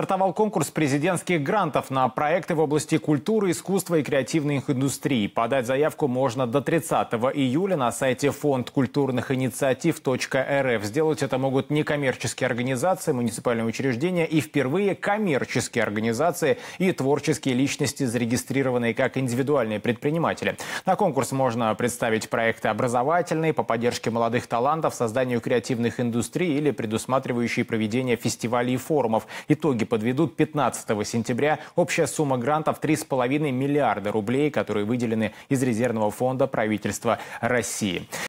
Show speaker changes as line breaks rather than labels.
Стартовал конкурс президентских грантов на проекты в области культуры, искусства и креативных индустрий. Подать заявку можно до 30 июля на сайте фонд культурных инициатив.рф. Сделать это могут некоммерческие организации, муниципальные учреждения и впервые коммерческие организации и творческие личности, зарегистрированные как индивидуальные предприниматели. На конкурс можно представить проекты образовательные, по поддержке молодых талантов, созданию креативных индустрий или предусматривающие проведение фестивалей и форумов. Итоги подведут 15 сентября. Общая сумма грантов 3,5 миллиарда рублей, которые выделены из резервного фонда правительства России.